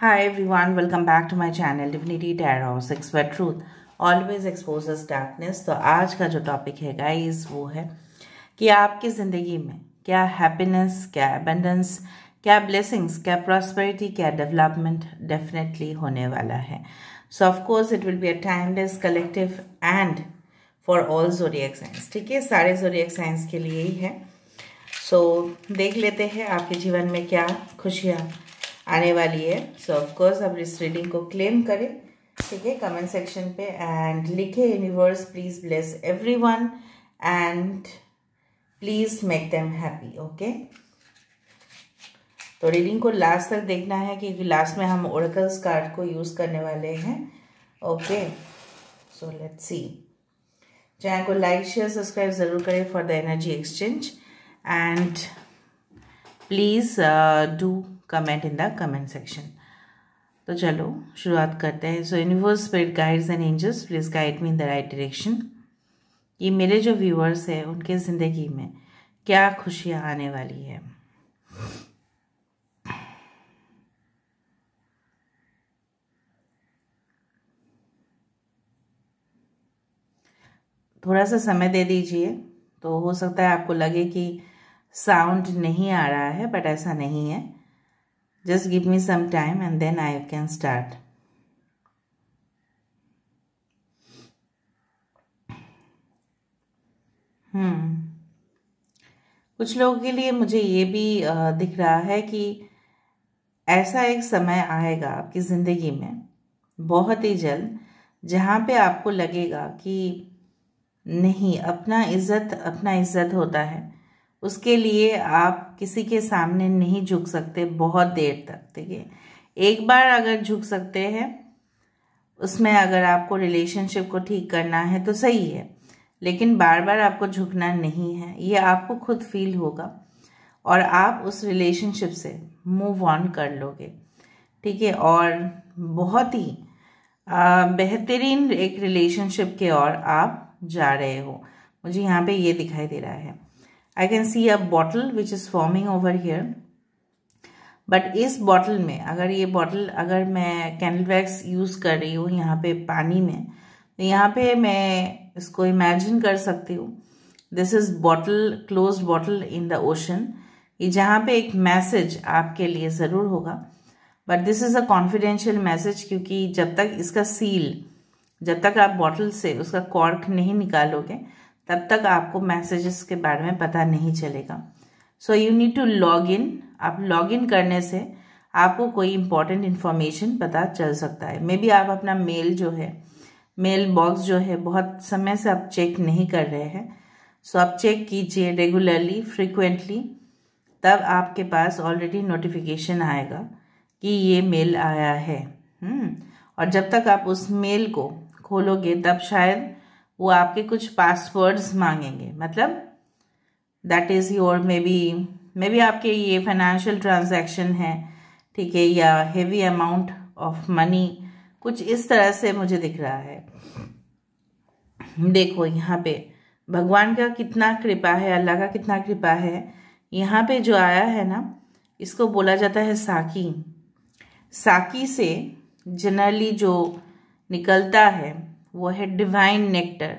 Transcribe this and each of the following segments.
Hi everyone, welcome back to my channel Divinity Tarot Expert Truth. Always exposes darkness. तो आज का जो topic है गाइस वो है कि आपकी ज़िंदगी में क्या हैप्पीनेस क्या अबेंडेंस क्या ब्लेसिंग्स क्या प्रॉस्पेरिटी क्या डेवलपमेंट डेफिनेटली होने वाला है so of course it will be a timeless collective and for all zodiac signs ठीक है सारे जोरियक साइंस के लिए ही है सो so, देख लेते हैं आपके जीवन में क्या खुशियाँ आने वाली है सो ऑफकोर्स आप इस रीडिंग को क्लेम करें ठीक है कमेंट सेक्शन पे एंड लिखे universe please bless every one and please make them happy okay तो रीडिंग को लास्ट तक देखना है क्योंकि लास्ट में हम ओरकल्स कार्ड को यूज़ करने वाले हैं okay so let's see channel को लाइक शेयर सब्सक्राइब ज़रूर करें for the energy exchange and please do comment in the comment section तो चलो शुरुआत करते हैं so universe spirit guides and angels please guide me in the right direction कि मेरे जो व्यूअर्स हैं उनके ज़िंदगी में क्या खुशियाँ आने वाली है थोड़ा सा समय दे दीजिए तो हो सकता है आपको लगे कि साउंड नहीं आ रहा है बट ऐसा नहीं है just give me some time and then I can start हम्म कुछ लोगों के लिए मुझे ये भी दिख रहा है कि ऐसा एक समय आएगा आपकी ज़िंदगी में बहुत ही जल्द जहाँ पे आपको लगेगा कि नहीं अपना इज़्ज़त अपना इज़्ज़त होता है उसके लिए आप किसी के सामने नहीं झुक सकते बहुत देर तक ठीक है एक बार अगर झुक सकते हैं उसमें अगर आपको रिलेशनशिप को ठीक करना है तो सही है लेकिन बार बार आपको झुकना नहीं है ये आपको खुद फील होगा और आप उस रिलेशनशिप से मूव ऑन कर लोगे ठीक है और बहुत ही बेहतरीन एक रिलेशनशिप के और आप जा रहे हो मुझे यहाँ पे ये दिखाई दे रहा है I can see a bottle which is forming over here but इस बॉटल में अगर ये बॉटल अगर मैं कैंडल वैक्स यूज़ कर रही हूँ यहाँ पे पानी में तो यहाँ पे मैं इसको इमेजिन कर सकती हूँ this is bottle close bottle in the ocean ये जहाँ पे एक मैसेज आपके लिए ज़रूर होगा but this is a confidential message क्योंकि जब तक इसका सील जब तक आप बॉटल से उसका कॉर्क नहीं निकालोगे तब तक आपको मैसेजेस के बारे में पता नहीं चलेगा so you need to log in आप लॉग इन करने से आपको कोई इंपॉर्टेंट इन्फॉर्मेशन पता चल सकता है मे बी आप अपना मेल जो है मेल बॉक्स जो है बहुत समय से आप चेक नहीं कर रहे हैं सो so, आप चेक कीजिए रेगुलरली फ्रिक्वेंटली तब आपके पास ऑलरेडी नोटिफिकेशन आएगा कि ये मेल आया है हुँ? हम्म। और जब तक आप उस मेल को खोलोगे तब शायद वो आपके कुछ पासवर्ड्स मांगेंगे मतलब that is your maybe maybe आपके ये फाइनेंशियल ट्रांजैक्शन है ठीक है या हेवी अमाउंट ऑफ मनी कुछ इस तरह से मुझे दिख रहा है देखो यहाँ पे भगवान का कितना कृपा है अल्लाह का कितना कृपा है यहाँ पे जो आया है ना इसको बोला जाता है साकी साकी से जनरली जो निकलता है वो है डिवाइन नेक्टर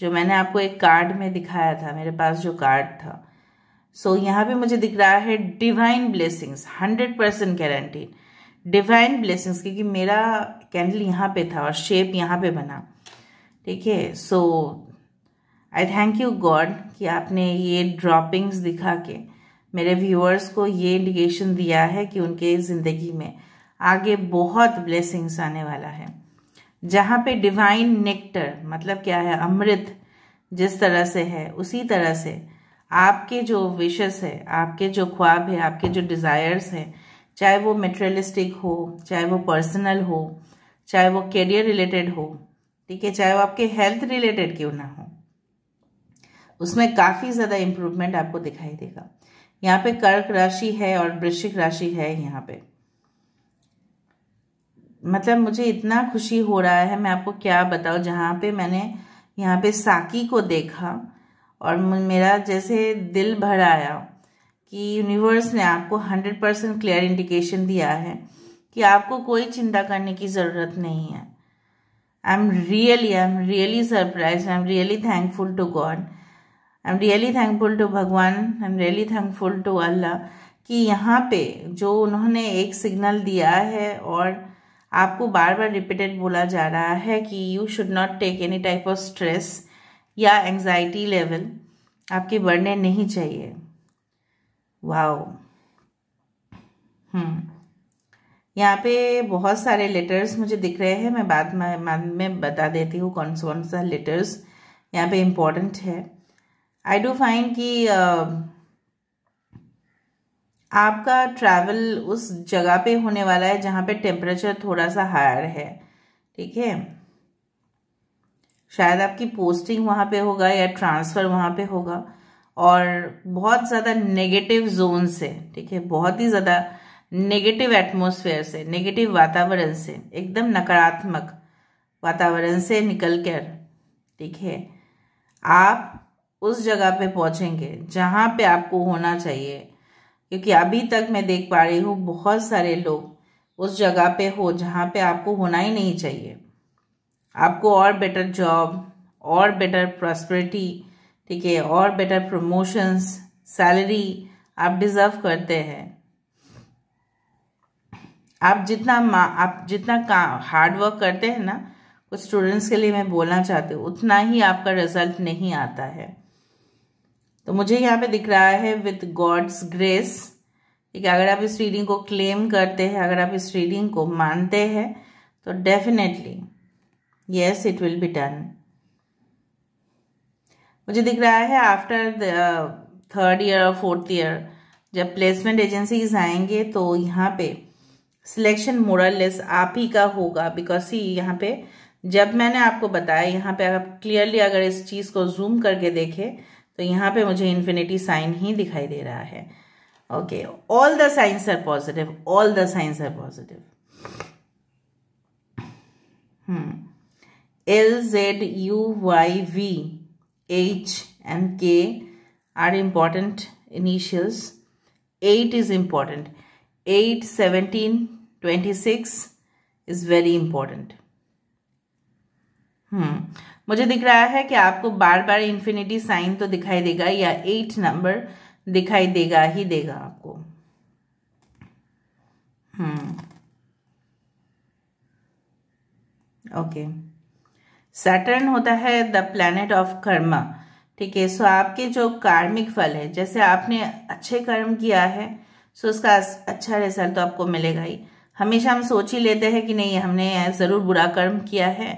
जो मैंने आपको एक कार्ड में दिखाया था मेरे पास जो कार्ड था सो so, यहाँ पे मुझे दिख रहा है divine blessings hundred percent guarantee divine blessings क्योंकि मेरा कैंडल यहाँ पे था और शेप यहाँ पे बना ठीक है so I thank you God कि आपने ये ड्रॉपिंग्स दिखा के मेरे व्यूअर्स को ये इंडिकेशन दिया है कि उनके ज़िंदगी में आगे बहुत ब्लेसिंग्स आने वाला है जहाँ पे डिवाइन नेक्टर मतलब क्या है अमृत जिस तरह से है उसी तरह से आपके जो विशेष है आपके जो ख्वाब है आपके जो डिज़ायर्स हैं चाहे वो मेटेरियलिस्टिक हो चाहे वो पर्सनल हो चाहे वो करियर रिलेटेड हो ठीक है चाहे वो आपके हेल्थ रिलेटेड क्यों ना हो उसमें काफ़ी ज़्यादा इम्प्रूवमेंट आपको दिखाई देगा यहाँ पे कर्क राशि है और वृश्चिक राशि है यहाँ पे मतलब मुझे इतना खुशी हो रहा है मैं आपको क्या बताऊँ जहाँ पे मैंने यहाँ पे साकी को देखा और मेरा जैसे दिल भर आया कि यूनिवर्स ने आपको हंड्रेड परसेंट क्लियर इंडिकेशन दिया है कि आपको कोई चिंता करने की ज़रूरत नहीं है I am really I am really surprise I am really thankful to God I am really thankful to भगवान I am really thankful to Allah कि यहाँ पे जो उन्होंने एक सिग्नल दिया है और आपको बार बार रिपीटेड बोला जा रहा है कि you should not take any type of stress या एंजाइटी लेवल आपके बढ़ने नहीं चाहिए वाओ हम्म hmm. यहाँ पे बहुत सारे लेटर्स मुझे दिख रहे हैं मैं बाद में बाद में बता देती हूँ कौन सा कौन सा लेटर्स यहाँ पे इम्पोर्टेंट है आई डू फाइंड कि uh, आपका ट्रैवल उस जगह पे होने वाला है जहाँ पे टेम्परेचर थोड़ा सा हायर है ठीक है शायद आपकी पोस्टिंग वहाँ पे होगा या ट्रांसफ़र वहाँ पे होगा और बहुत ज़्यादा नेगेटिव जोन से ठीक है बहुत ही ज़्यादा नेगेटिव एटमोसफेयर से नेगेटिव वातावरण से एकदम नकारात्मक वातावरण से निकल कर ठीक है आप उस जगह पे पहुँचेंगे जहाँ पे आपको होना चाहिए क्योंकि अभी तक मैं देख पा रही हूँ बहुत सारे लोग उस जगह पे हो जहाँ पे आपको होना ही नहीं चाहिए आपको और बेटर जॉब और बेटर प्रॉस्परिटी ठीक है और बेटर प्रमोशंस सैलरी आप डिज़र्व करते हैं आप जितना आप जितना का हार्ड वर्क करते हैं ना कुछ स्टूडेंट्स के लिए मैं बोलना चाहती हूँ उतना ही आपका रिजल्ट नहीं आता है तो मुझे यहाँ पे दिख रहा है विथ गॉड्स ग्रेस ठीक है अगर आप इस रीडिंग को क्लेम करते हैं अगर आप इस रीडिंग को मानते हैं तो definitely yes it will be done मुझे दिख रहा है आफ्टर थर्ड ईयर और फोर्थ ईयर जब प्लेसमेंट एजेंसीज आएंगे तो यहाँ पे सिलेक्शन मोरलेस आप ही का होगा बिकॉज ही यहाँ पे जब मैंने आपको बताया यहाँ पे आप क्लियरली अगर इस चीज़ को जूम करके देखें तो यहाँ पे मुझे इन्फिनिटी साइन ही दिखाई दे रहा है okay all the signs are positive all the signs are positive L Z U Y V H and K are important initials eight is important eight seventeen twenty six is very important hmm मुझे दिख रहा है कि आपको बार बार infinity sign तो दिखाई देगा या एट नंबर दिखाई देगा ही देगा आपको हम्म ओके सैटर्न होता है द प्लैनेट ऑफ कर्मा ठीक है सो आपके जो कार्मिक फल है जैसे आपने अच्छे कर्म किया है सो उसका अच्छा रिजल्ट तो आपको मिलेगा ही हमेशा हम सोच ही लेते हैं कि नहीं हमने ज़रूर बुरा कर्म किया है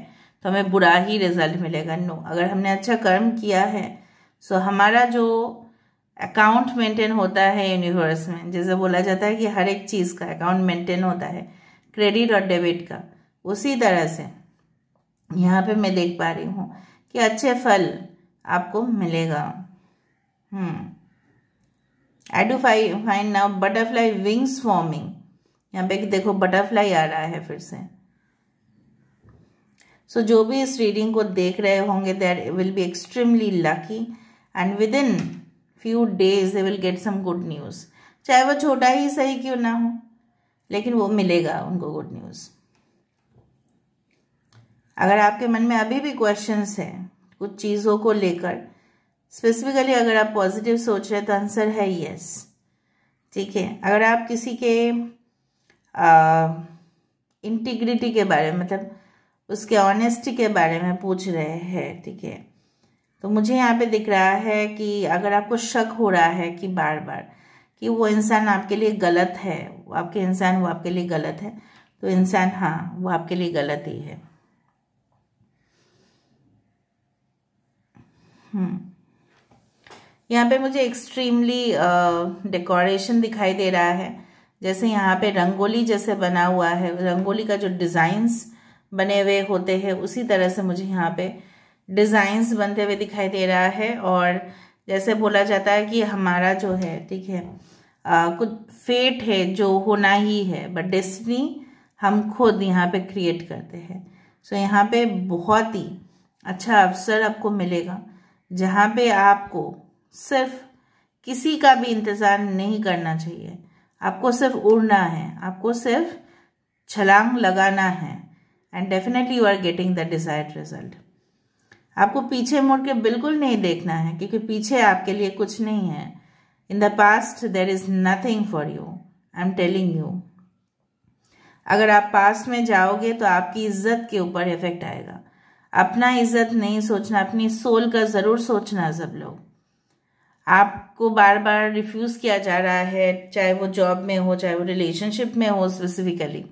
तो हमें बुरा ही रिजल्ट मिलेगा नो अगर हमने अच्छा कर्म किया है सो हमारा जो अकाउंट मेंटेन होता है यूनिवर्स में जैसे बोला जाता है कि हर एक चीज़ का अकाउंट मेंटेन होता है क्रेडिट और डेबिट का उसी तरह से यहाँ पे मैं देख पा रही हूँ कि अच्छे फल आपको मिलेगा I do find now butterfly wings forming यहाँ पे देखो बटरफ्लाई आ रहा है फिर से सो जो भी इस रीडिंग को देख रहे होंगे there will be extremely lucky and within few days they will get some good news चाहे वो छोटा ही सही क्यों ना हो लेकिन वो मिलेगा उनको गुड न्यूज़ अगर आपके मन में अभी भी क्वेश्चंस हैं कुछ चीज़ों को लेकर स्पेसिफिकली अगर आप पॉजिटिव सोच रहे हैं तो आंसर है यस ठीक है अगर आप किसी के इंटीग्रिटी के बारे में मतलब उसके ऑनेस्टी के बारे में पूछ रहे हैं ठीक है तो मुझे यहाँ पे दिख रहा है कि अगर आपको शक हो रहा है कि बार बार कि वो इंसान आपके लिए गलत है आपके इंसान वो आपके लिए गलत है तो इंसान हाँ वो आपके लिए गलत ही है हम्म यहाँ पे मुझे एक्सट्रीमली डेकोरेशन दिखाई दे रहा है जैसे यहाँ पे रंगोली जैसे बना हुआ है रंगोली का जो डिज़ाइंस बने हुए होते हैं उसी तरह से मुझे यहाँ पे डिज़ाइंस बनते हुए दिखाई दे रहा है और जैसे बोला जाता है कि हमारा जो है ठीक है आ, कुछ फेट है जो होना ही है बट डेस्टिनी हम खुद यहाँ पे क्रिएट करते हैं सो so, यहाँ पे बहुत ही अच्छा अवसर आपको मिलेगा जहाँ पे आपको सिर्फ किसी का भी इंतज़ार नहीं करना चाहिए आपको सिर्फ उड़ना है आपको सिर्फ छलांग लगाना है and definitely you are getting the desired result आपको पीछे मुड़ के बिल्कुल नहीं देखना है क्योंकि पीछे आपके लिए कुछ नहीं है in the past there is nothing for you I am telling you अगर आप पास्ट में जाओगे तो आपकी इज्जत के ऊपर इफेक्ट आएगा अपना इज्जत नहीं सोचना अपनी सोल का ज़रूर सोचना सब लोग आपको बार बार रिफ्यूज़ किया जा रहा है चाहे वो जॉब में हो चाहे वो रिलेशनशिप में हो स्पेसिफिकली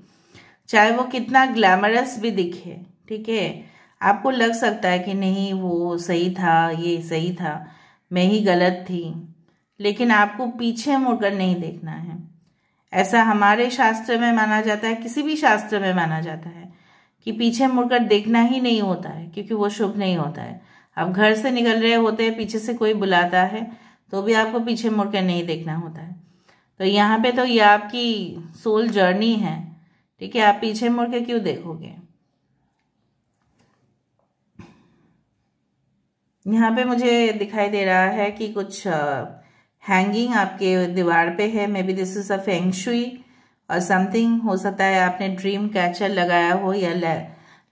चाहे वो कितना ग्लैमरस भी दिखे ठीक है आपको लग सकता है कि नहीं वो सही था ये सही था मैं ही गलत थी लेकिन आपको पीछे मुड़कर नहीं देखना है ऐसा हमारे शास्त्र में माना जाता है किसी भी शास्त्र में माना जाता है कि पीछे मुड़कर देखना ही नहीं होता है क्योंकि वो शुभ नहीं होता है आप घर से निकल रहे होते हैं पीछे से कोई बुलाता है तो भी आपको पीछे मुड़कर नहीं देखना होता है तो यहाँ पे तो ये आपकी सोल जर्नी है ठीक है आप पीछे मुड़ के क्यों देखोगे यहाँ पे मुझे दिखाई दे रहा है कि कुछ हैंगिंग आपके दीवार पे है maybe this is a feng shui और समथिंग हो सकता है आपने ड्रीम कैचर लगाया हो या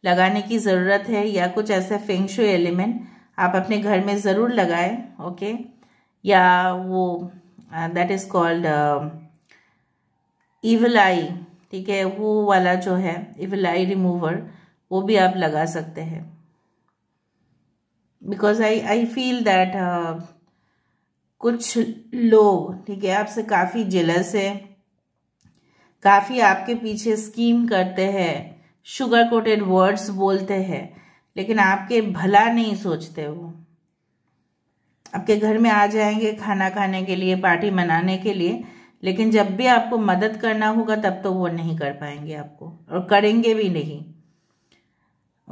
लगाने की ज़रूरत है या कुछ ऐसे फेंगशुई एलिमेंट आप अपने घर में ज़रूर लगाए ओके या वो that is called evil eye ठीक है वो वाला जो है इविलाई रिमूवर वो भी आप लगा सकते हैं because I I feel that कुछ लोग ठीक है आपसे काफ़ी जेलस है काफ़ी आपके पीछे स्कीम करते हैं शुगर कोटेड वर्ड्स बोलते हैं लेकिन आपके भला नहीं सोचते वो आपके घर में आ जाएंगे खाना खाने के लिए पार्टी मनाने के लिए लेकिन जब भी आपको मदद करना होगा तब तो वो नहीं कर पाएंगे आपको और करेंगे भी नहीं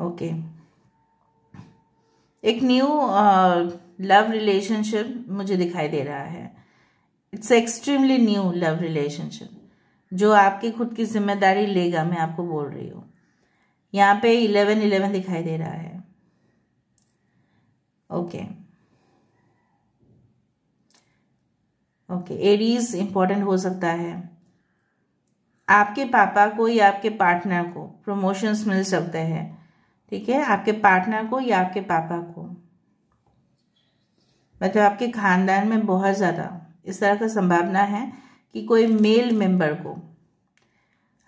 ओके एक न्यू लव रिलेशनशिप मुझे दिखाई दे रहा है it's extremely new love relationship जो आपकी खुद की जिम्मेदारी लेगा मैं आपको बोल रही हूँ यहाँ पे इलेवन इलेवन दिखाई दे रहा है okay okay. Okay Aries important हो सकता है आपके पापा को या आपके पार्टनर को प्रमोशंस मिल सकते हैं ठीक है आपके पार्टनर को या आपके पापा को मतलब आपके खानदान में बहुत ज़्यादा इस तरह का संभावना है कि कोई मेल मेंबर को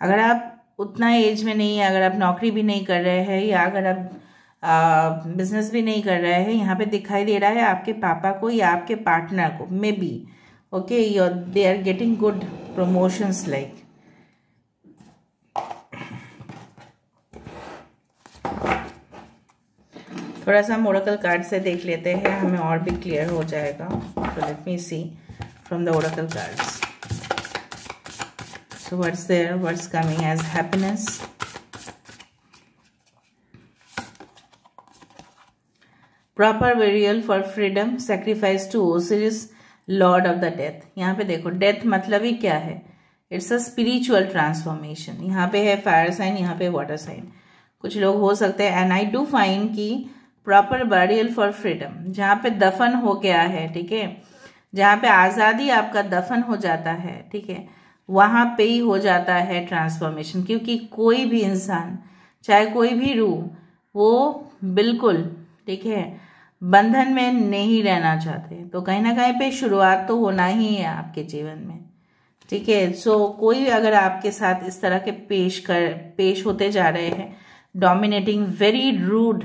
अगर आप उतना एज में नहीं है अगर आप नौकरी भी नहीं कर रहे हैं या अगर आप बिजनेस भी नहीं कर रहे हैं यहाँ पे दिखाई दे रहा है आपके पापा को या आपके पार्टनर को maybe okay you are they are getting good promotions like थोड़ा सा हम ओडकल कार्ड से देख लेते हैं हमें और भी क्लियर हो जाएगा तो let me see from the oracle cards so what's there words coming as happiness proper burial for freedom sacrifice to Osiris lord of the death यहाँ पे देखो डेथ मतलब ही क्या है इट्स अ स्पिरिचुअल ट्रांसफॉर्मेशन यहाँ पे है fire sign यहाँ पे वाटर साइन कुछ लोग हो सकते हैं एंड आई डू फाइन कि प्रॉपर बर्डियल फॉर फ्रीडम जहाँ पे दफन हो गया है ठीक है जहाँ पे आज़ादी आपका दफन हो जाता है ठीक है वहाँ पे ही हो जाता है ट्रांसफॉर्मेशन क्योंकि कोई भी इंसान चाहे कोई भी रू वो बिल्कुल ठीक है बंधन में नहीं रहना चाहते तो कहीं ना कहीं पे शुरुआत तो होना ही है आपके जीवन में ठीक है सो कोई अगर आपके साथ इस तरह के पेश कर पेश होते जा रहे हैं डोमिनेटिंग वेरी रूड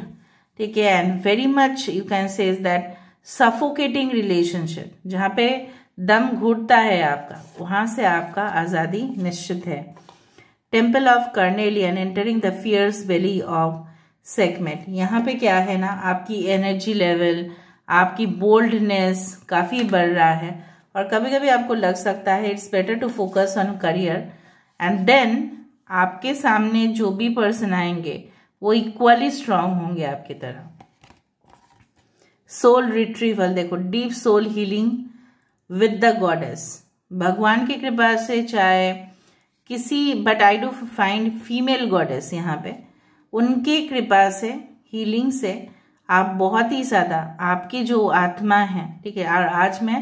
ठीक है and very much you can say is that suffocating relationship जहाँ पे दम घुटता है आपका वहां से आपका आज़ादी निश्चित है temple of carnelian entering the fierce valley of segment यहाँ पे क्या है ना आपकी एनर्जी लेवल आपकी बोल्डनेस काफ़ी बढ़ रहा है और कभी कभी आपको लग सकता है it's better to focus on career and then आपके सामने जो भी पर्सन आएंगे वो इक्वली स्ट्रांग होंगे आपकी तरह सोल रिट्रीवल देखो deep soul healing with the goddess भगवान की कृपा से चाहे किसी but I do find female goddess यहाँ पे उनकी कृपा से हीलिंग से आप बहुत ही ज़्यादा आपकी जो आत्मा है ठीक है और आज मैं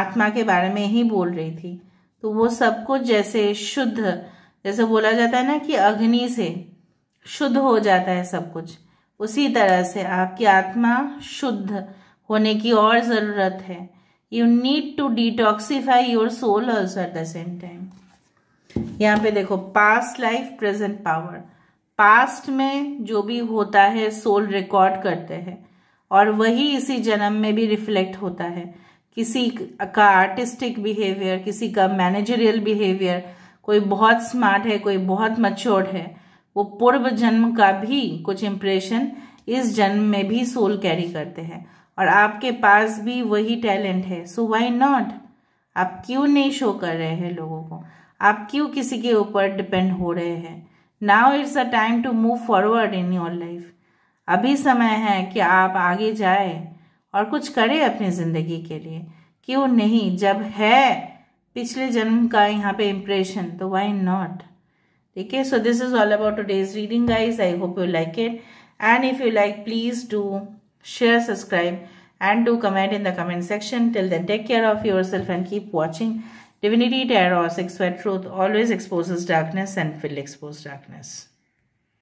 आत्मा के बारे में ही बोल रही थी तो वो सब कुछ जैसे शुद्ध जैसे बोला जाता है ना कि अग्नि से शुद्ध हो जाता है सब कुछ उसी तरह से आपकी आत्मा शुद्ध होने की और ज़रूरत है you need to detoxify your soul also at the same time यहाँ पे देखो past life present power past में जो भी होता है सोल रिकॉर्ड करते हैं और वही इसी जन्म में भी रिफ्लेक्ट होता है किसी का आर्टिस्टिक बिहेवियर किसी का मैनेजरियल बिहेवियर कोई बहुत स्मार्ट है कोई बहुत मच्योर्ड है वो पूर्व जन्म का भी कुछ इम्प्रेशन इस जन्म में भी सोल कैरी करते हैं और आपके पास भी वही टैलेंट है सो वाई नॉट आप क्यों नहीं शो कर रहे हैं लोगों को आप क्यों किसी के ऊपर डिपेंड हो रहे हैं now it's a time to move forward in your life अभी समय है कि आप आगे जाए और कुछ करें अपनी ज़िंदगी के लिए क्यों नहीं जब है पिछले जन्म का यहाँ पे इम्प्रेशन तो वाई नॉट ठीक है so this is all about days reading guys I hope you like it and if you like please do subscribe and do comment in the comment section till Till take care of your self and keep watching Divinity, terror, sexual truth always exposes darkness and will expose darkness.